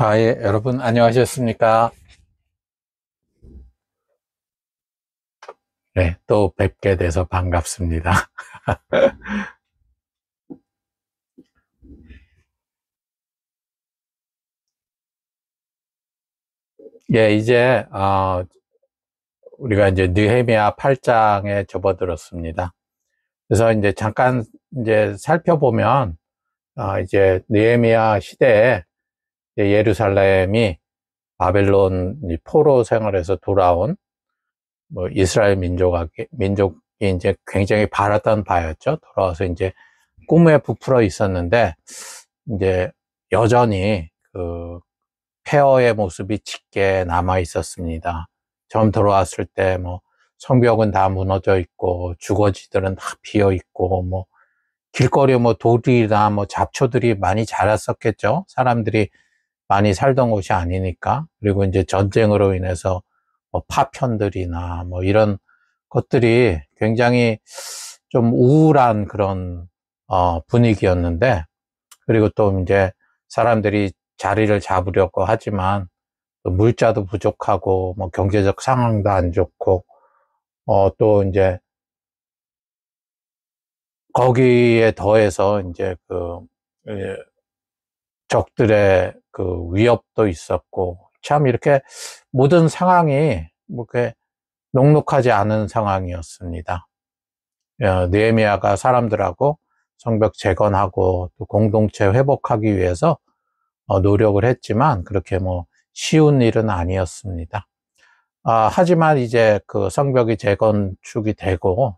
아, 예, 여러분, 안녕하셨습니까? 네, 또 뵙게 돼서 반갑습니다. 예, 이제, 어, 우리가 이제 느헤미아 8장에 접어들었습니다. 그래서 이제 잠깐 이제 살펴보면, 어, 이제 느헤미아 시대에 예, 예루살렘이 바벨론 포로 생활에서 돌아온 뭐 이스라엘 민족에 민족이 이제 굉장히 바랐던 바였죠. 돌아와서 이제 꿈에 부풀어 있었는데 이제 여전히 그 폐허의 모습이 짙게 남아 있었습니다. 처음 들어왔을 때 뭐 성벽은 다 무너져 있고 주거지들은 다 비어 있고 뭐 길거리에 뭐 돌이나 뭐 잡초들이 많이 자랐었겠죠. 사람들이 많이 살던 곳이 아니니까 그리고 이제 전쟁으로 인해서 뭐 파편들이나 뭐 이런 것들이 굉장히 좀 우울한 그런 어, 분위기였는데 그리고 또 이제 사람들이 자리를 잡으려고 하지만 물자도 부족하고 뭐 경제적 상황도 안 좋고 어, 또 이제 거기에 더해서 이제 그 예, 적들의 그 위협도 있었고 참 이렇게 모든 상황이 뭐 이렇게 녹록하지 않은 상황이었습니다. 네헤미야가 사람들하고 성벽 재건하고 또 공동체 회복하기 위해서 어, 노력을 했지만 그렇게 뭐 쉬운 일은 아니었습니다. 아, 하지만 이제 그 성벽이 재건축이 되고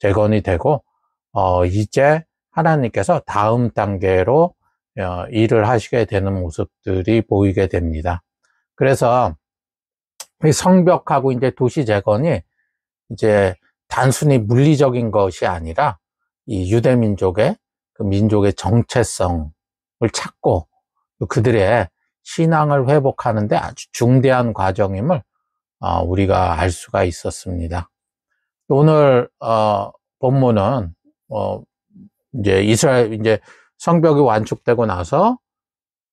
재건이 되고 어, 이제 하나님께서 다음 단계로 어, 일을 하시게 되는 모습들이 보이게 됩니다. 그래서 이 성벽하고 이제 도시 재건이 이제 단순히 물리적인 것이 아니라 이 유대 민족의 그 민족의 정체성을 찾고 그들의 신앙을 회복하는데 아주 중대한 과정임을 어, 우리가 알 수가 있었습니다. 오늘 어, 본문은 이제 이스라엘 이제 성벽이 완축되고 나서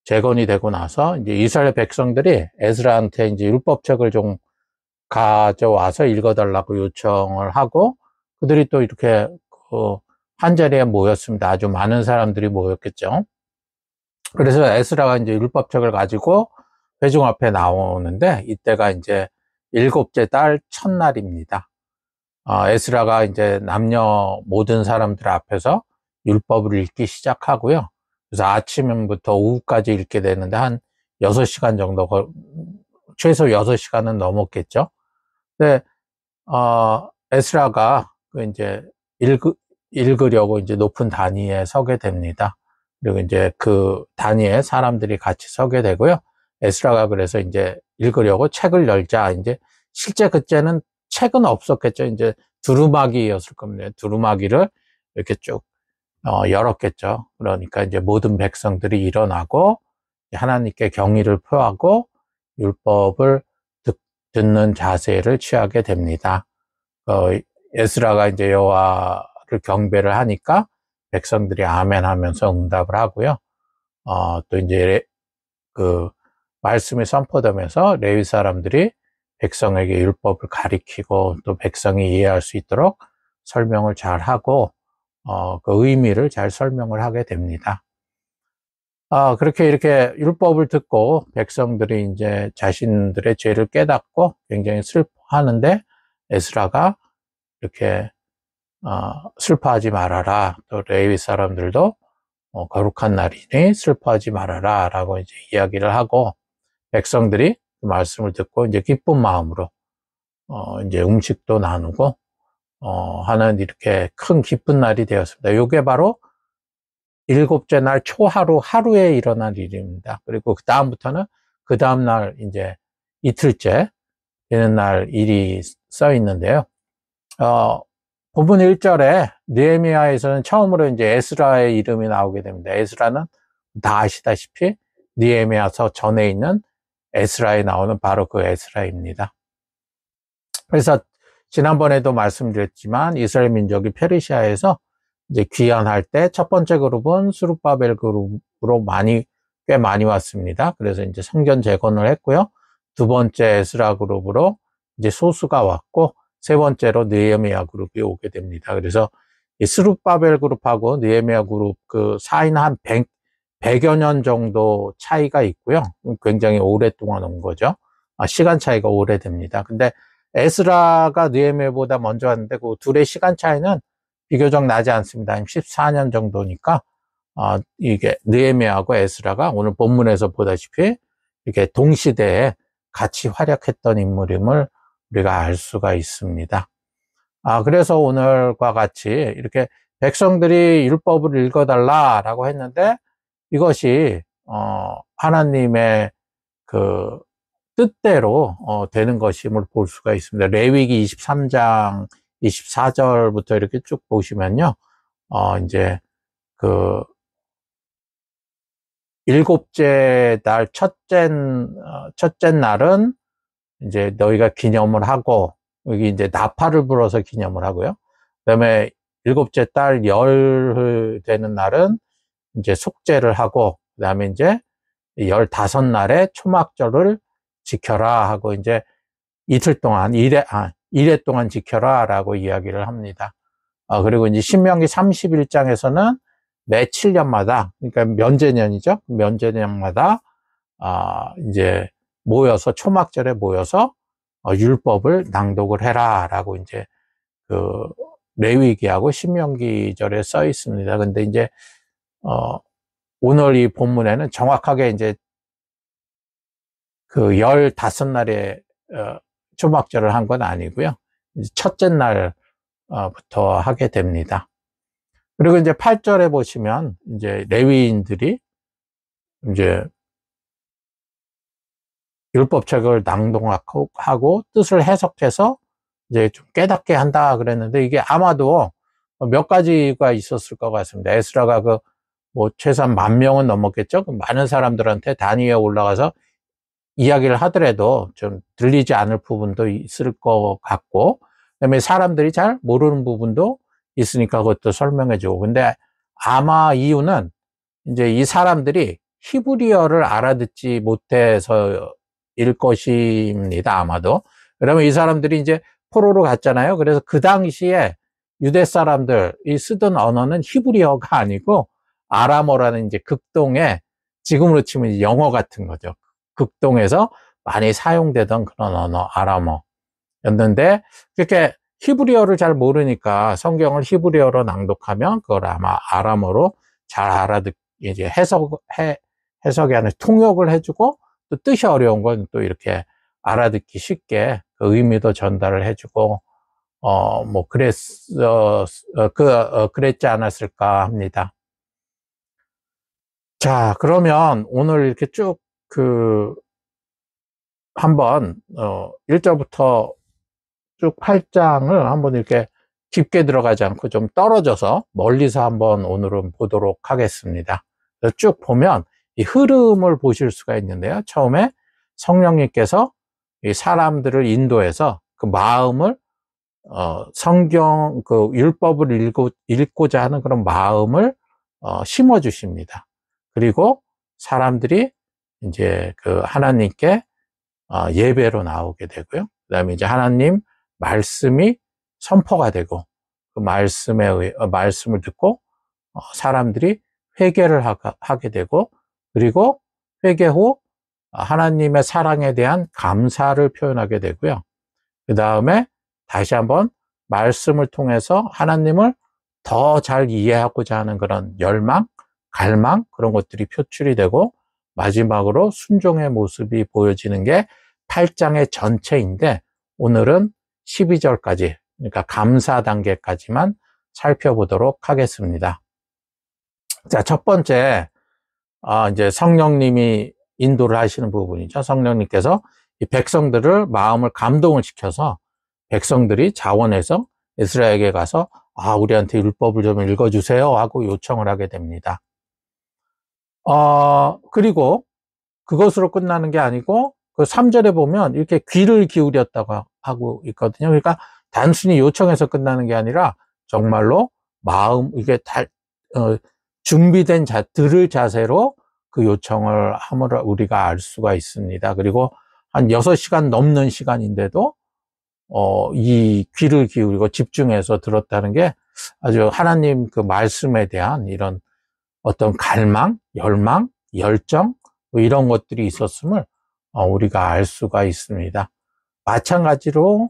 재건이 되고 나서 이제 이스라엘 백성들이 에스라한테 이제 율법책을 좀 가져와서 읽어달라고 요청을 하고 그들이 또 이렇게 그한 자리에 모였습니다. 아주 많은 사람들이 모였겠죠. 그래서 에스라가 이제 율법책을 가지고 회중 앞에 나오는데 이때가 이제 일곱째 달 첫날입니다. 어, 에스라가 이제 남녀 모든 사람들 앞에서 율법을 읽기 시작하고요. 그래서 아침부터 오후까지 읽게 되는데 한 6시간 정도 걸, 최소 6시간은 넘었겠죠. 근데 어, 에스라가 그 이제 읽 읽으려고 이제 높은 단위에 서게 됩니다. 그리고 이제 그 단위에 사람들이 같이 서게 되고요. 에스라가 그래서 이제 읽으려고 책을 열자 이제 실제 그때는 책은 없었겠죠. 이제 두루마기였을 겁니다. 두루마기를 이렇게 쭉 어, 열었겠죠. 그러니까 이제 모든 백성들이 일어나고 하나님께 경의를 표하고 율법을 듣, 는 자세를 취하게 됩니다. 어, 에스라가 이제 여호와를 경배를 하니까 백성들이 아멘 하면서 응답을 하고요. 어, 또 이제 레, 그 말씀이 선포되면서 레위 사람들이 백성에게 율법을 가리키고 또 백성이 이해할 수 있도록 설명을 잘 하고 어, 그 의미를 잘 설명을 하게 됩니다. 아, 그렇게 이렇게 율법을 듣고 백성들이 이제 자신들의 죄를 깨닫고 굉장히 슬퍼하는데 에스라가 이렇게 어, 슬퍼하지 말아라. 또 레위 사람들도 어, 거룩한 날이니 슬퍼하지 말아라. 라고 이제 이야기를 하고 백성들이 그 말씀을 듣고 이제 기쁜 마음으로 어, 이제 음식도 나누고 어, 하는 이렇게 큰 기쁜 날이 되었습니다. 이게 바로 일곱째 날 초하루 하루에 일어난 일입니다. 그리고 그 다음부터는 그 다음 날 이제 이틀째 되는 날 일이 써 있는데요. 어, 본문 1절에 니에미아에서는 처음으로 이제 에스라의 이름이 나오게 됩니다. 에스라는 다 아시다시피 니에미아서 전에 있는 에스라에 나오는 바로 그 에스라입니다. 그래서 지난번에도 말씀드렸지만 이스라엘 민족이 페르시아에서 이제 귀환할 때 첫 번째 그룹은 수르바벨 그룹으로 많이 꽤 많이 왔습니다. 그래서 이제 성전 재건을 했고요. 두 번째 에스라 그룹으로 이제 소수가 왔고 세 번째로 느헤미야 그룹이 오게 됩니다. 그래서 이 스룹바벨 그룹하고 느헤미야 그룹 그사이한 100, 100여 년 정도 차이가 있고요. 굉장히 오랫동안 온 거죠. 아, 시간 차이가 오래됩니다. 근데 에스라가 느헤미야보다 먼저 왔는데 그 둘의 시간 차이는 비교적 나지 않습니다. 14년 정도니까 아, 이게 느헤미야하고 에스라가 오늘 본문에서 보다시피 이렇게 동시대에 같이 활약했던 인물임을 우리가 알 수가 있습니다. 아, 그래서 오늘과 같이 이렇게 백성들이 율법을 읽어달라라고 했는데 이것이 어, 하나님의 그 뜻대로 어, 되는 것임을 볼 수가 있습니다. 레위기 23장 24절부터 이렇게 쭉 보시면요. 어, 이제 그 일곱째 날 첫째 어, 첫째 날은 이제 너희가 기념을 하고 여기 이제 나팔을 불어서 기념을 하고요. 그다음에 일곱째 딸열 되는 날은 이제 속죄를 하고 그다음에 이제 열다섯 날에 초막절을 지켜라 하고 이제 이틀 동안 일회 아, 1회 동안 지켜라 라고 이야기를 합니다. 아, 그리고 이제 신명기 31장에서는 매 7년마다 그러니까 면제년이죠. 면제년마다 아, 이제 모여서 초막절에 모여서 어, 율법을 낭독을 해라라고 이제 그 레위기하고 신명기절에 써 있습니다. 근데 이제 어 오늘 이 본문에는 정확하게 이제 그 열다섯 날에 어, 초막절을 한 건 아니고요. 첫째 날부터 어, 하게 됩니다. 그리고 이제 8절에 보시면 이제 레위인들이 이제 율법책을 낭독하고 뜻을 해석해서 이제 좀 깨닫게 한다 그랬는데 이게 아마도 몇 가지가 있었을 것 같습니다. 에스라가 그 뭐 최소한 만 명은 넘었겠죠. 그 많은 사람들한테 단위에 올라가서 이야기를 하더라도 좀 들리지 않을 부분도 있을 것 같고 그다음에 사람들이 잘 모르는 부분도 있으니까 그것도 설명해 주고 근데 아마 이유는 이제 이 사람들이 히브리어를 알아듣지 못해서일 것입니다 아마도 그러면 이 사람들이 이제 포로로 갔잖아요 그래서 그 당시에 유대 사람들이 쓰던 언어는 히브리어가 아니고 아람어라는 이제 극동의 지금으로 치면 영어 같은 거죠 극동에서 많이 사용되던 그런 언어, 아람어였는데 그렇게 히브리어를 잘 모르니까 성경을 히브리어로 낭독하면 그걸 아마 아람어로 잘 알아듣 이제 해석 해 해석이 아니라 통역을 해주고 또 뜻이 어려운 건 또 이렇게 알아듣기 쉽게 그 의미도 전달을 해주고 어 뭐 그랬 어그 어, 어, 그랬지 않았을까 합니다. 자 그러면 오늘 이렇게 쭉그 한번 어 1절부터 쭉 8장을 한번 이렇게 깊게 들어가지 않고 좀 떨어져서 멀리서 한번 오늘은 보도록 하겠습니다. 쭉 보면 이 흐름을 보실 수가 있는데요. 처음에 성령님께서 이 사람들을 인도해서 그 마음을 어, 성경 그 율법을 읽고, 읽고자 하는 그런 마음을 어, 심어 주십니다. 그리고 사람들이 이제 그 하나님께 어, 예배로 나오게 되고요. 그다음에 이제 하나님 말씀이 선포가 되고 그 말씀에 어, 말씀을 듣고 어, 사람들이 회개를 하게 되고 그리고 회개 후 하나님의 사랑에 대한 감사를 표현하게 되고요. 그 다음에 다시 한번 말씀을 통해서 하나님을 더 잘 이해하고자 하는 그런 열망, 갈망 그런 것들이 표출이 되고 마지막으로 순종의 모습이 보여지는 게 8장의 전체인데 오늘은 12절까지 그러니까 감사 단계까지만 살펴보도록 하겠습니다. 자, 첫 번째 아, 이제 성령님이 인도를 하시는 부분이죠. 성령님께서 이 백성들을 마음을 감동을 시켜서 백성들이 자원해서 이스라엘에 가서 아, 우리한테 율법을 좀 읽어주세요 하고 요청을 하게 됩니다. 어, 그리고 그것으로 끝나는 게 아니고 그 3절에 보면 이렇게 귀를 기울였다고 하고 있거든요. 그러니까 단순히 요청해서 끝나는 게 아니라 정말로 마음 이게 다 어, 준비된 자 들을 자세로 그 요청을 함으로 우리가 알 수가 있습니다. 그리고 한 6시간 넘는 시간인데도 어, 이 귀를 기울이고 집중해서 들었다는 게 아주 하나님 그 말씀에 대한 이런 어떤 갈망, 열망, 열정 뭐 이런 것들이 있었음을 어, 우리가 알 수가 있습니다. 마찬가지로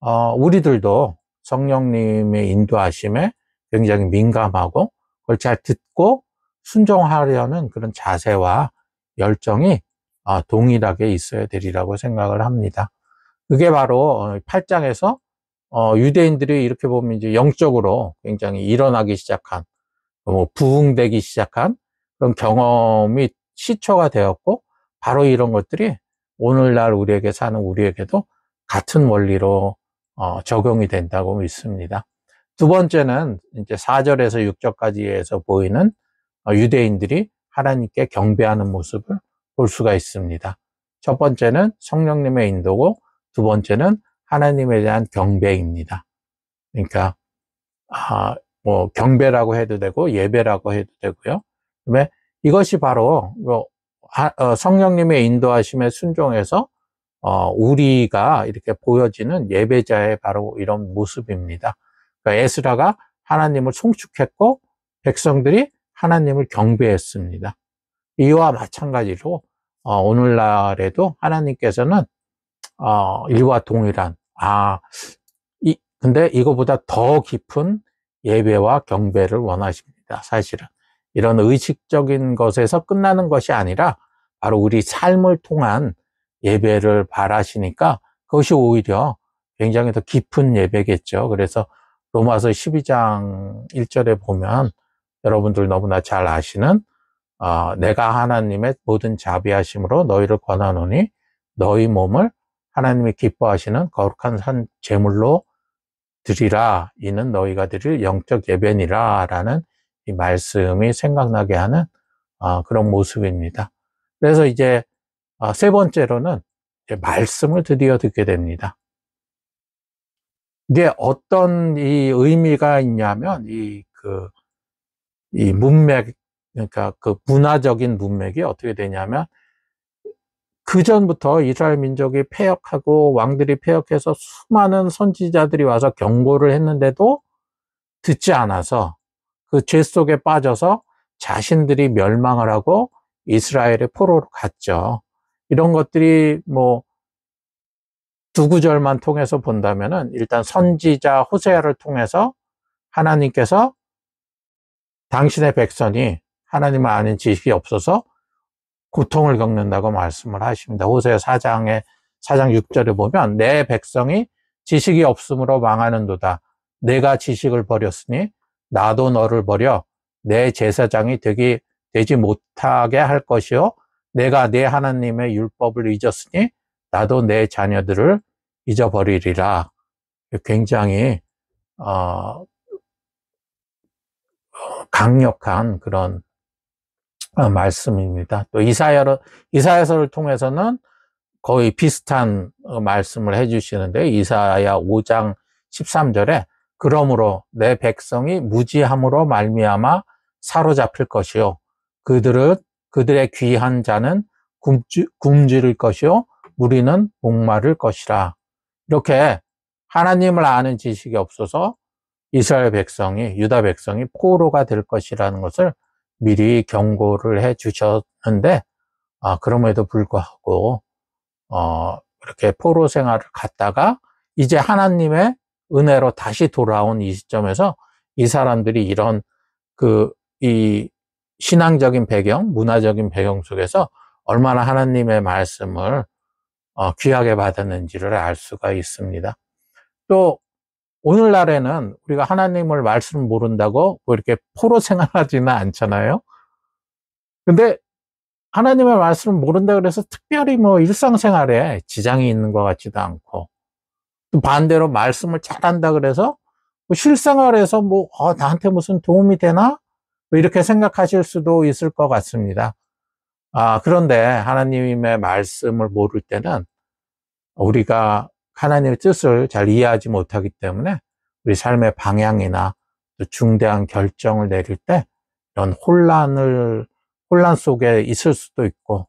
어, 우리들도 성령님의 인도하심에 굉장히 민감하고 그걸 잘 듣고 순종하려는 그런 자세와 열정이 어, 동일하게 있어야 되리라고 생각을 합니다. 그게 바로 8장에서 유대인들이 이렇게 보면 이제 영적으로 굉장히 일어나기 시작한 뭐 부흥되기 시작한 그런 경험이 시초가 되었고 바로 이런 것들이 오늘날 우리에게 사는 우리에게도 같은 원리로 어, 적용이 된다고 믿습니다. 두 번째는 이제 4절에서 6절까지에서 보이는 어, 유대인들이 하나님께 경배하는 모습을 볼 수가 있습니다. 첫 번째는 성령님의 인도고 두 번째는 하나님에 대한 경배입니다. 그러니까 아, 뭐 경배라고 해도 되고 예배라고 해도 되고요. 그다음에 이것이 바로 뭐 어, 성령님의 인도하심에 순종해서 어, 우리가 이렇게 보여지는 예배자의 바로 이런 모습입니다. 그러니까 에스라가 하나님을 송축했고 백성들이 하나님을 경배했습니다. 이와 마찬가지로 어, 오늘날에도 하나님께서는 이와 동일한 아 근데 이거보다 더 깊은 예배와 경배를 원하십니다. 사실은 이런 의식적인 것에서 끝나는 것이 아니라 바로 우리 삶을 통한 예배를 바라시니까 그것이 오히려 굉장히 더 깊은 예배겠죠. 그래서 로마서 12장 1절에 보면 여러분들 너무나 잘 아시는 어, 내가 하나님의 모든 자비하심으로 너희를 권하노니 너희 몸을 하나님이 기뻐하시는 거룩한 산 제물로 드리라 이는 너희가 드릴 영적 예배니라 라는 이 말씀이 생각나게 하는 아, 그런 모습입니다. 그래서 이제 아, 세 번째로는 말씀을 드디어 듣게 됩니다. 이게 어떤 이 의미가 있냐면 이 그이 그, 문맥 그러니까 그 문화적인 문맥이 어떻게 되냐면 그 전부터 이스라엘 민족이 폐역하고 왕들이 폐역해서 수많은 선지자들이 와서 경고를 했는데도 듣지 않아서 그 죄 속에 빠져서 자신들이 멸망을 하고 이스라엘의 포로로 갔죠. 이런 것들이 뭐 두 구절만 통해서 본다면은 일단 선지자 호세아를 통해서 하나님께서 당신의 백성이 하나님을 아는 지식이 없어서 고통을 겪는다고 말씀을 하십니다. 호세 4장에 4장 6절에 보면 내 백성이 지식이 없음으로 망하는도다. 내가 지식을 버렸으니 나도 너를 버려 내 제사장이 되기 되지 못하게 할 것이요 내가 내 하나님의 율법을 잊었으니 나도 내 자녀들을 잊어버리리라. 굉장히 어, 강력한 그런 어, 말씀입니다. 또 이사야를, 이사야서를 통해서는 거의 비슷한 어, 말씀을 해주시는데 이사야 5장 13절에 그러므로 내 백성이 무지함으로 말미암아 사로잡힐 것이요 그들은 그들의 귀한 자는 굶주, 굶주릴 것이요 무리는 목마를 것이라 이렇게 하나님을 아는 지식이 없어서 이스라엘 백성이 유다 백성이 포로가 될 것이라는 것을 미리 경고를 해 주셨는데 아, 그럼에도 불구하고 어, 이렇게 포로 생활을 갔다가 이제 하나님의 은혜로 다시 돌아온 이 시점에서 이 사람들이 이런 그 이 신앙적인 배경, 문화적인 배경 속에서 얼마나 하나님의 말씀을 어, 귀하게 받았는지를 알 수가 있습니다. 또 오늘날에는 우리가 하나님을 말씀 모른다고 뭐 이렇게 포로 생활하지는 않잖아요. 근데 하나님의 말씀을 모른다 그래서 특별히 뭐 일상생활에 지장이 있는 것 같지도 않고 또 반대로 말씀을 잘한다 그래서 뭐 실생활에서 뭐 어, 나한테 무슨 도움이 되나 뭐 이렇게 생각하실 수도 있을 것 같습니다. 아 그런데 하나님의 말씀을 모를 때는 우리가 하나님의 뜻을 잘 이해하지 못하기 때문에 우리 삶의 방향이나 또 중대한 결정을 내릴 때 이런 혼란을 혼란 속에 있을 수도 있고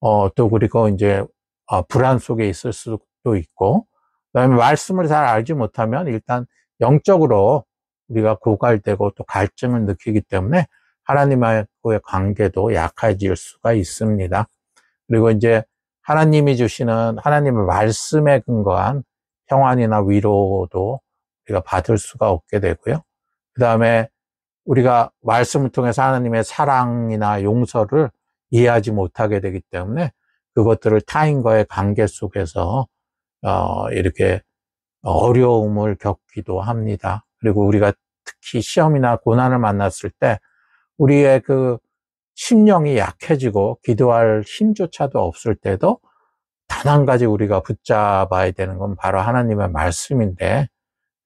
어, 또 그리고 이제 어, 불안 속에 있을 수도 있고 그다음에 말씀을 잘 알지 못하면 일단 영적으로 우리가 고갈되고 또 갈증을 느끼기 때문에 하나님하고의 관계도 약해질 수가 있습니다. 그리고 이제 하나님이 주시는 하나님의 말씀에 근거한 평안이나 위로도 우리가 받을 수가 없게 되고요. 그 다음에 우리가 말씀을 통해서 하나님의 사랑이나 용서를 이해하지 못하게 되기 때문에 그것들을 타인과의 관계 속에서 어, 이렇게 어려움을 겪기도 합니다. 그리고 우리가 특히 시험이나 고난을 만났을 때 우리의 그 심령이 약해지고 기도할 힘조차도 없을 때도 단 한 가지 우리가 붙잡아야 되는 건 바로 하나님의 말씀인데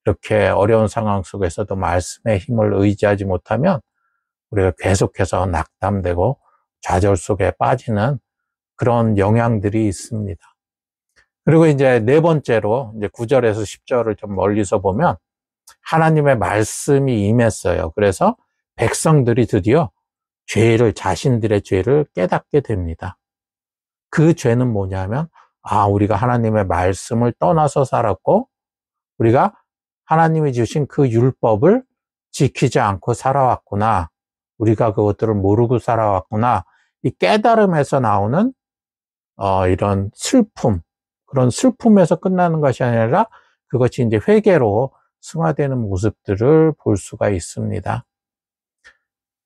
이렇게 어려운 상황 속에서도 말씀의 힘을 의지하지 못하면 우리가 계속해서 낙담되고 좌절 속에 빠지는 그런 영향들이 있습니다. 그리고 이제 네 번째로 이제 9절에서 10절을 좀 멀리서 보면 하나님의 말씀이 임했어요. 그래서 백성들이 드디어 죄를, 자신들의 죄를 깨닫게 됩니다. 그 죄는 뭐냐면, 아, 우리가 하나님의 말씀을 떠나서 살았고, 우리가 하나님이 주신 그 율법을 지키지 않고 살아왔구나. 우리가 그것들을 모르고 살아왔구나. 이 깨달음에서 나오는, 어, 이런 슬픔, 그런 슬픔에서 끝나는 것이 아니라 그것이 이제 회개로 승화되는 모습들을 볼 수가 있습니다.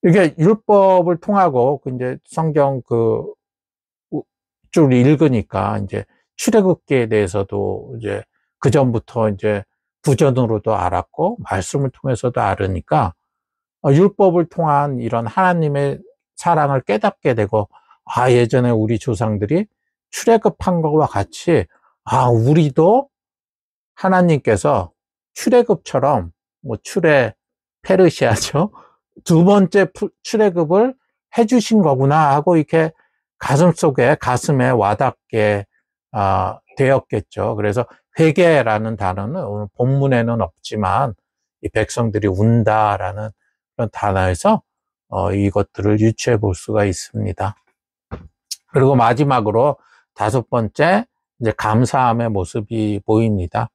이게 율법을 통하고 그 이제 성경 그 쭉 읽으니까 이제 출애굽기에 대해서도 이제 그 전부터 이제 부전으로도 알았고 말씀을 통해서도 알으니까 어, 율법을 통한 이런 하나님의 사랑을 깨닫게 되고 아 예전에 우리 조상들이 출애굽한 것과 같이 아 우리도 하나님께서 출애굽처럼 뭐 출애 페르시아죠 두 번째 출애굽을 해주신 거구나 하고 이렇게 가슴 속에 가슴에 와닿게 어, 되었겠죠. 그래서 회개라는 단어는 오늘 본문에는 없지만 이 백성들이 운다라는 그런 단어에서 어, 이것들을 유추해 볼 수가 있습니다. 그리고 마지막으로 다섯 번째 이제 감사함의 모습이 보입니다.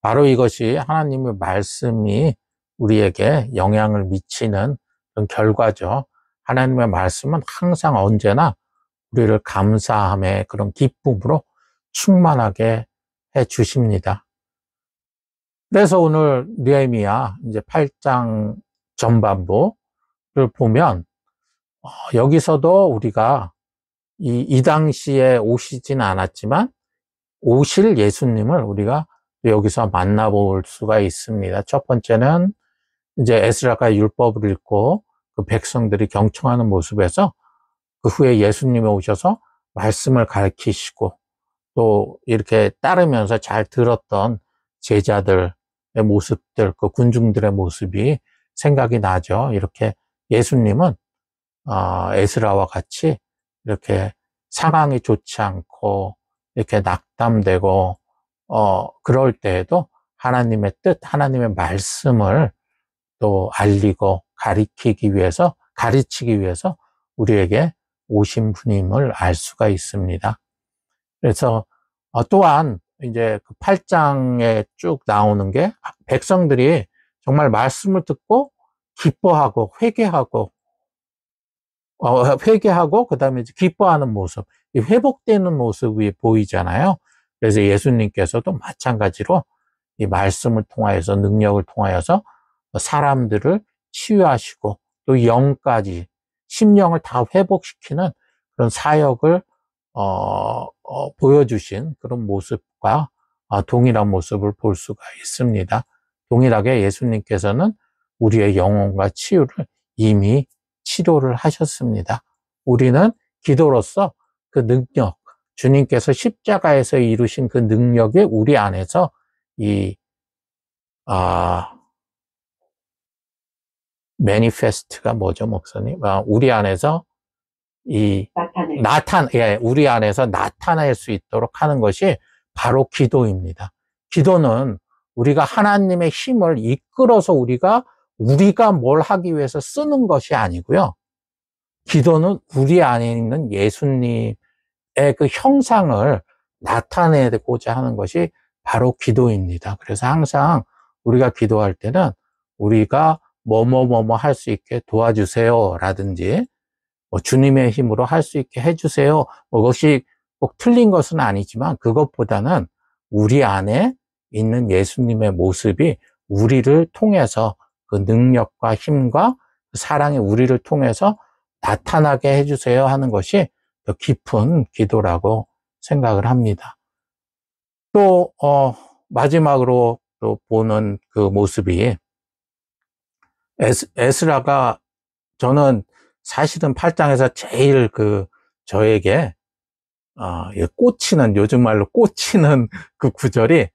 바로 이것이 하나님의 말씀이 우리에게 영향을 미치는 그런 결과죠. 하나님의 말씀은 항상 언제나 우리를 감사함의 그런 기쁨으로 충만하게 해 주십니다. 그래서 오늘 느헤미야 이제 8장 전반부를 보면 어, 여기서도 우리가 이, 이 당시에 오시진 않았지만 오실 예수님을 우리가 여기서 만나볼 수가 있습니다. 첫 번째는 이제 에스라가 율법을 읽고 그 백성들이 경청하는 모습에서 그 후에 예수님이 오셔서 말씀을 가르치시고 또 이렇게 따르면서 잘 들었던 제자들의 모습들, 그 군중들의 모습이 생각이 나죠. 이렇게 예수님은 어, 에스라와 같이 이렇게 상황이 좋지 않고 이렇게 낙담되고 어 그럴 때에도 하나님의 뜻, 하나님의 말씀을 또 알리고 가리키기 위해서 가르치기 위해서 우리에게 오신 분임을 알 수가 있습니다. 그래서 어, 또한 이제 그 8장에 쭉 나오는 게 백성들이 정말 말씀을 듣고 기뻐하고 회개하고 어, 회개하고 그다음에 기뻐하는 모습, 회복되는 모습이 보이잖아요. 그래서 예수님께서도 마찬가지로 이 말씀을 통하여서 능력을 통하여서 사람들을 치유하시고 또 영까지 심령을 다 회복시키는 그런 사역을 어, 어, 보여주신 그런 모습과 아, 동일한 모습을 볼 수가 있습니다. 동일하게 예수님께서는 우리의 영혼과 치유를 이미 치료를 하셨습니다. 우리는 기도로서 그 능력, 주님께서 십자가에서 이루신 그 능력이 우리 안에서 이, 아, 매니페스트가 뭐죠, 목사님? 아, 우리 안에서 이 나타낼. 나타 예, 우리 안에서 나타낼 수 있도록 하는 것이 바로 기도입니다. 기도는 우리가 하나님의 힘을 이끌어서 우리가 우리가 뭘 하기 위해서 쓰는 것이 아니고요. 기도는 우리 안에 있는 예수님의 그 형상을 나타내고자 하는 것이 바로 기도입니다. 그래서 항상 우리가 기도할 때는 우리가 뭐뭐뭐뭐 할 수 있게 도와주세요 라든지 뭐 주님의 힘으로 할 수 있게 해주세요 뭐 그것이 꼭 틀린 것은 아니지만 그것보다는 우리 안에 있는 예수님의 모습이 우리를 통해서 그 능력과 힘과 그 사랑이 우리를 통해서 나타나게 해주세요 하는 것이 더 깊은 기도라고 생각을 합니다. 또, 어, 마지막으로 또 보는 그 모습이 에스, 에스라가 저는 사실은 8장에서 제일 그 저에게 어, 꽂히는 요즘 말로 꽂히는 그 구절이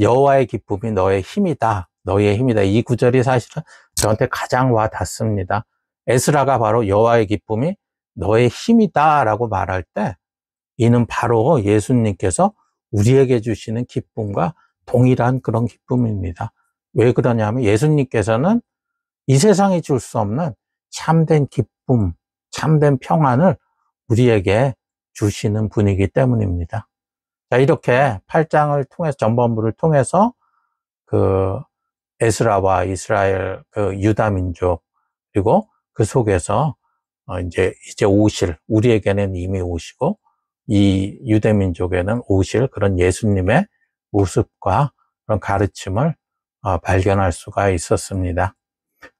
여호와의 기쁨이 너의 힘이다. 너의 힘이다. 이 구절이 사실은 저한테 가장 와 닿습니다. 에스라가 바로 여호와의 기쁨이 너의 힘이다라고 말할 때 이는 바로 예수님께서 우리에게 주시는 기쁨과 동일한 그런 기쁨입니다. 왜 그러냐면 예수님께서는 이 세상이 줄 수 없는 참된 기쁨, 참된 평안을 우리에게 주시는 분이기 때문입니다. 자, 이렇게 8장을 통해서, 전범부를 통해서 그 에스라와 이스라엘 그 유다민족, 그리고 그 속에서 어, 이제, 이제 오실, 우리에게는 이미 오시고, 이 유대민족에는 오실 그런 예수님의 모습과 그런 가르침을 어, 발견할 수가 있었습니다.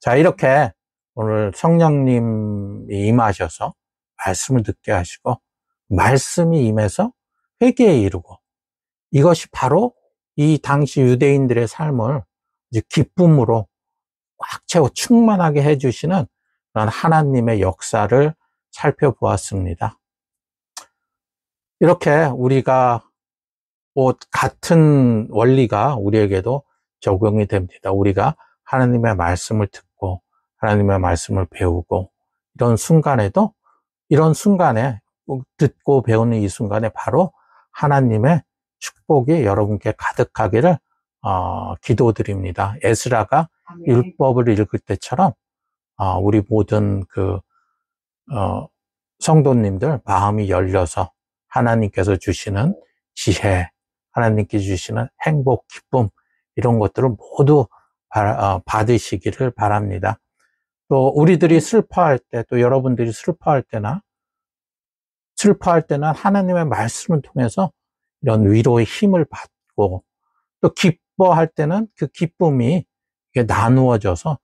자, 이렇게 오늘 성령님이 임하셔서 말씀을 듣게 하시고, 말씀이 임해서 회개에 이르고, 이것이 바로 이 당시 유대인들의 삶을 기쁨으로 꽉 채워 충만하게 해주시는 그런 하나님의 역사를 살펴보았습니다. 이렇게 우리가 뭐 같은 원리가 우리에게도 적용이 됩니다. 우리가 하나님의 말씀을 듣고 하나님의 말씀을 배우고 이런 순간에도 이런 순간에 듣고 배우는 이 순간에 바로 하나님의 축복이 여러분께 가득하기를 어, 기도드립니다. 에스라가 아멘. 율법을 읽을 때처럼 어, 우리 모든 그 어, 성도님들 마음이 열려서 하나님께서 주시는 지혜, 하나님께 주시는 행복, 기쁨 이런 것들을 모두 어, 받으시기를 바랍니다. 또 우리들이 슬퍼할 때, 또 여러분들이 슬퍼할 때나 슬퍼할 때는 하나님의 말씀을 통해서 이런 위로의 힘을 받고 또 기뻐할 때는 그 기쁨이 나누어져서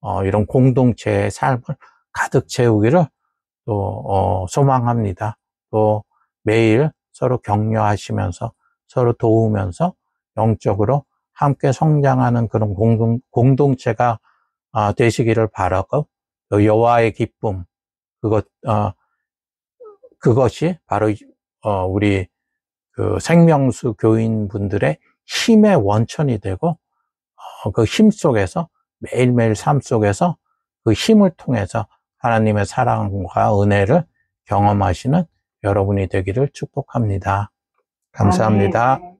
어, 이런 공동체의 삶을 가득 채우기를 또 어, 소망합니다. 또 매일 서로 격려하시면서 서로 도우면서 영적으로 함께 성장하는 그런 공동, 공동체가 아, 되시기를 바라고 여호와의 기쁨 그것 아, 그것이 바로 어, 우리 그 생명수 교인분들의 힘의 원천이 되고 어, 그 힘 속에서 매일매일 삶 속에서 그 힘을 통해서 하나님의 사랑과 은혜를 경험하시는 여러분이 되기를 축복합니다. 감사합니다. 아, 네.